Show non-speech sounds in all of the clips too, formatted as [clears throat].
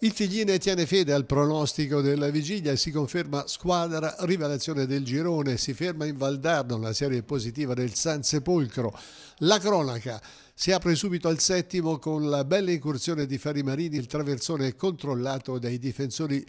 Il Tigliene tiene fede al pronostico della vigilia e si conferma squadra rivelazione del girone. Si ferma in Valdarno la serie positiva del San Sepolcro. La cronaca. Si apre subito al settimo con la bella incursione di Fari Marini, il traversone controllato dai difensori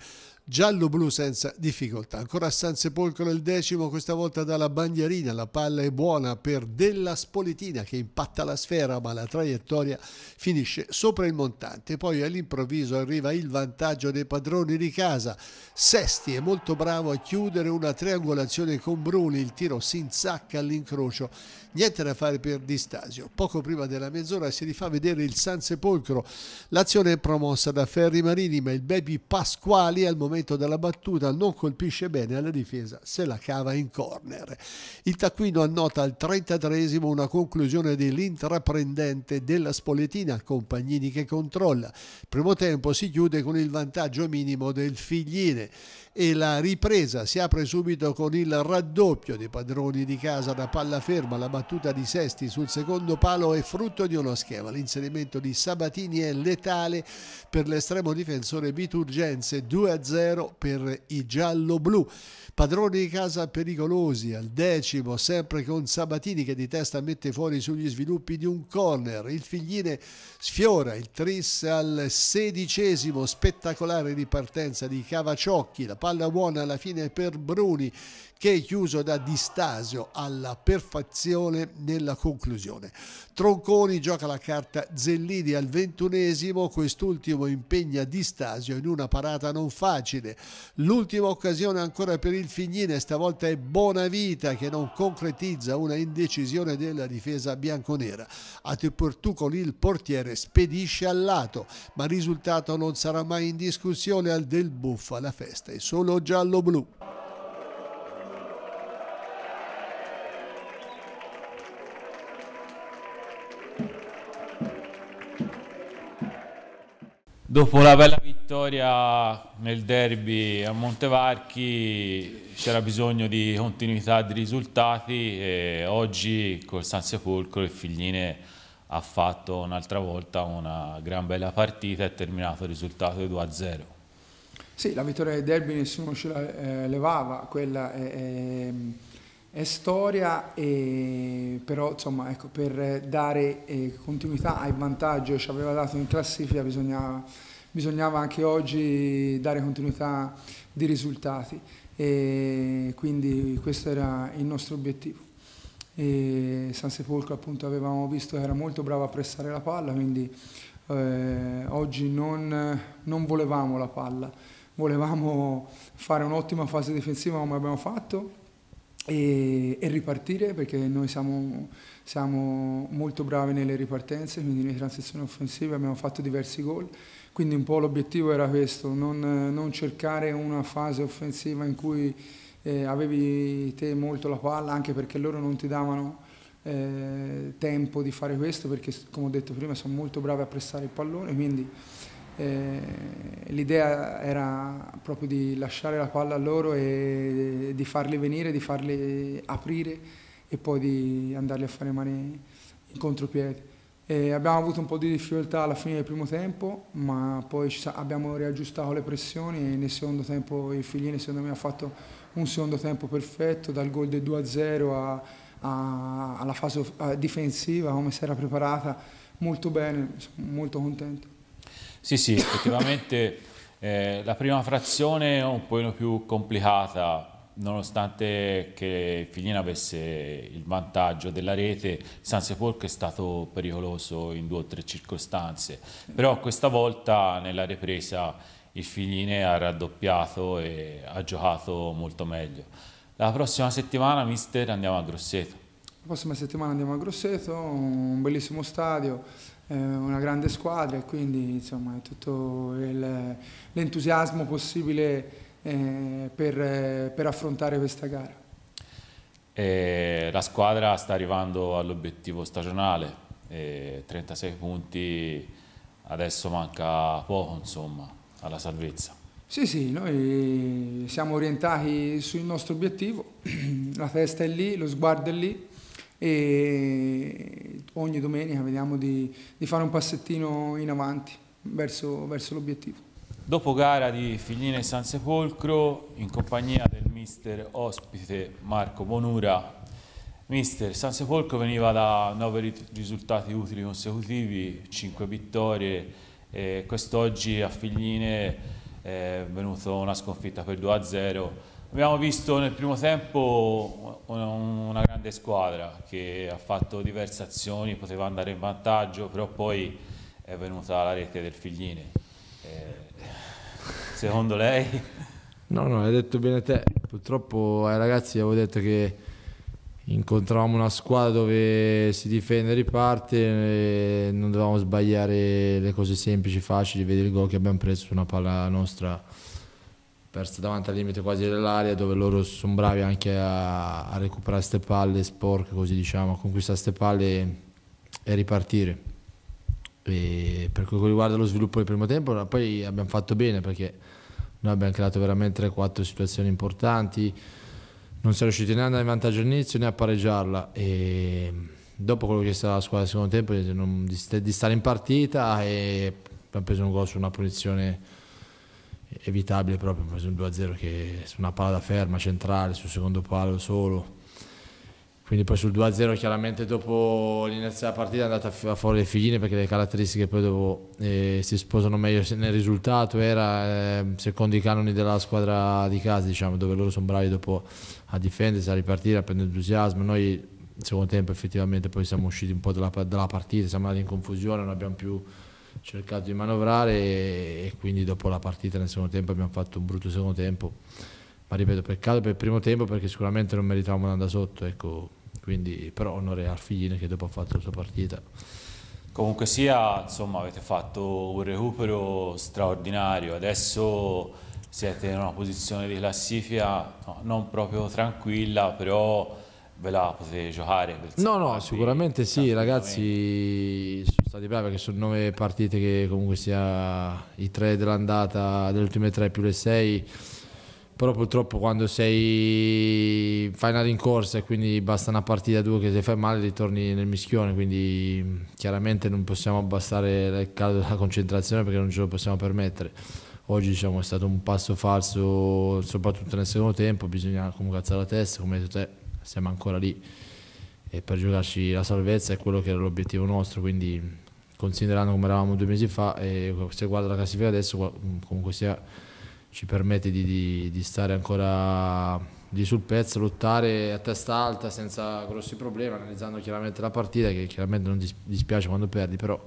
giallo-blu senza difficoltà. Ancora Sansepolcro Sepolcro nel decimo, questa volta dalla bandierina, la palla è buona per Della Spolitina che impatta la sfera ma la traiettoria finisce sopra il montante. Poi all'improvviso arriva il vantaggio dei padroni di casa. Sesti è molto bravo a chiudere una triangolazione con Bruni, il tiro si insacca all'incrocio, niente da fare per Distasio. Poco prima del della mezz'ora si rifà vedere il San Sepolcro. L'azione è promossa da Ferri Marini, ma il baby Pasquali al momento della battuta non colpisce bene alla difesa, se la cava in corner. Il taccuino annota al 33 una conclusione dell'intraprendente della Spoletina, Compagnini che controlla. primo tempo si chiude con il vantaggio minimo del Figline e la ripresa si apre subito con il raddoppio dei padroni di casa da palla ferma, la battuta di Sesti sul secondo palo è frutta frutto di uno schema. L'inserimento di Sabatini è letale per l'estremo difensore Viturgenze 2-0 per i giallo-blu. Padroni di casa pericolosi al decimo, sempre con Sabatini che di testa mette fuori sugli sviluppi di un corner. Il Figline sfiora il tris al sedicesimo, spettacolare ripartenza di Cavaciocchi. La palla buona alla fine per Bruni che è chiuso da Distasio alla perfezione nella conclusione. Tronco Boni gioca la carta Zellini al ventunesimo, quest'ultimo impegna Di Stasio in una parata non facile. L'ultima occasione ancora per il Fignine, stavolta è Bonavita che non concretizza una indecisione della difesa bianconera. A con il portiere spedisce al lato, ma il risultato non sarà mai in discussione al Del Buffa, la festa è solo giallo-blu. Dopo la bella vittoria nel derby a Montevarchi c'era bisogno di continuità di risultati e oggi col San Sepolcro il Figline ha fatto un'altra volta una gran bella partita e terminato il risultato di 2-0. Sì, la vittoria del derby nessuno ce la eh, levava, quella è, è è storia, e, però insomma, ecco, per dare eh, continuità al vantaggio che ci aveva dato in classifica bisognava, bisognava anche oggi dare continuità di risultati e quindi questo era il nostro obiettivo. E San Sepolcro appunto avevamo visto che era molto bravo a pressare la palla, quindi eh, oggi non, non, volevamo la palla, volevamo fare un'ottima fase difensiva come abbiamo fatto e, e, ripartire perché noi siamo, siamo, molto bravi nelle ripartenze, quindi nelle transizioni offensive abbiamo fatto diversi gol, quindi un po' l'obiettivo era questo, non, non, cercare una fase offensiva in cui eh, avevi te molto la palla, anche perché loro non ti davano eh, tempo di fare questo perché come ho detto prima sono molto bravi a prestare il pallone, quindi eh, l'idea era proprio di lasciare la palla a loro e di farli venire, di farli aprire e poi di andarli a fare mani in contropiede. E abbiamo avuto un po' di difficoltà alla fine del primo tempo, ma poi abbiamo riaggiustato le pressioni e nel secondo tempo il Figlini secondo me ha fatto un secondo tempo perfetto, dal gol del 2-0 alla fase difensiva, come si era preparata, molto bene, molto contento. Sì, sì, effettivamente eh, la prima frazione è un po' più complicata, nonostante che Filina avesse il vantaggio della rete, San Sepolcro è stato pericoloso in due o tre circostanze, però questa volta nella ripresa il Filine ha raddoppiato e ha giocato molto meglio. La prossima settimana, mister, andiamo a Grosseto. La prossima settimana andiamo a Grosseto, un bellissimo stadio, eh, una grande squadra e quindi insomma, tutto l'entusiasmo possibile eh, per, per, affrontare questa gara. E eh, la squadra sta arrivando all'obiettivo stagionale, e eh, 36 punti, adesso manca poco insomma, alla salvezza. Sì, sì, noi siamo orientati sul nostro obiettivo, [clears throat] la testa è lì, lo sguardo è lì, e ogni domenica vediamo di, di fare un passettino in avanti verso, verso l'obiettivo. Dopo gara di Figline San Sepolcro in compagnia del mister ospite Marco Bonura, mister San Sepolcro veniva da nove risultati utili consecutivi, cinque vittorie e quest'oggi a Figline eh, è venuta una sconfitta per 2-0 Abbiamo visto nel primo tempo una grande squadra che ha fatto diverse azioni, poteva andare in vantaggio, però poi è venuta la rete del Figline. Eh, secondo lei? No, no, hai detto bene te. Purtroppo ai ragazzi avevo detto che incontravamo una squadra dove si difende e riparte, e eh, non dovevamo sbagliare le cose semplici, facili, vedi il gol che abbiamo preso su una palla nostra persa davanti al limite quasi dell'area dove loro sono bravi anche a, a recuperare queste palle sporche, così diciamo, a conquistare queste palle e, e ripartire. E per quel che riguarda lo sviluppo del primo tempo, poi abbiamo fatto bene perché noi abbiamo creato veramente 3-4 situazioni importanti, non siamo riusciti né ad andare in vantaggio all'inizio né a pareggiarla. E dopo quello che è stata la squadra del secondo tempo, di stare in partita e abbiamo preso un gol su una posizione evitabile proprio, un 2-0 che su una palla da ferma centrale, sul secondo palo solo. Quindi poi sul 2-0 chiaramente dopo l'inizio della partita è andata a fuori le figline perché le caratteristiche poi dopo eh, si sposano meglio nel risultato, era eh, secondo i canoni della squadra di casa diciamo, dove loro sono bravi dopo a difendersi, a ripartire, a prendere entusiasmo. Noi il secondo tempo effettivamente poi siamo usciti un po' dalla, dalla partita, siamo andati in confusione, non abbiamo più cercato di manovrare e, quindi dopo la partita nel secondo tempo abbiamo fatto un brutto secondo tempo, ma ripeto peccato per il primo tempo perché sicuramente non meritavamo di andare sotto, ecco, quindi, però onore al Figlino che dopo ha fatto la sua partita. Comunque sia, insomma, avete fatto un recupero straordinario, adesso siete in una posizione di classifica no, non proprio tranquilla, però ve la potete giocare? No, no, sicuramente sì, ragazzi sono stati bravi perché sono nove partite che comunque sia i tre dell'andata, delle ultime tre più le sei, però purtroppo quando sei fai una rincorsa e quindi basta una partita, due che se fai male ritorni nel mischione, quindi chiaramente non possiamo abbassare il caldo della concentrazione perché non ce lo possiamo permettere. Oggi diciamo, è stato un passo falso, soprattutto nel secondo tempo, bisogna comunque alzare la testa, come hai detto te siamo ancora lì e per giocarci la salvezza è quello che era l'obiettivo nostro, quindi considerando come eravamo due mesi fa e se guardo la classifica adesso mm, comunque sia ci permette di, di, di stare ancora lì sul pezzo, lottare a testa alta senza grossi problemi, analizzando chiaramente la partita che chiaramente non dispiace quando perdi, però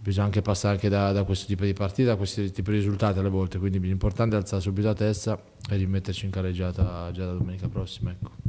bisogna anche passare anche da, da, questo tipo di partita, da questo tipo di risultati alle volte, quindi l'importante è alzare subito la testa e rimetterci in carreggiata già da domenica prossima. Ecco.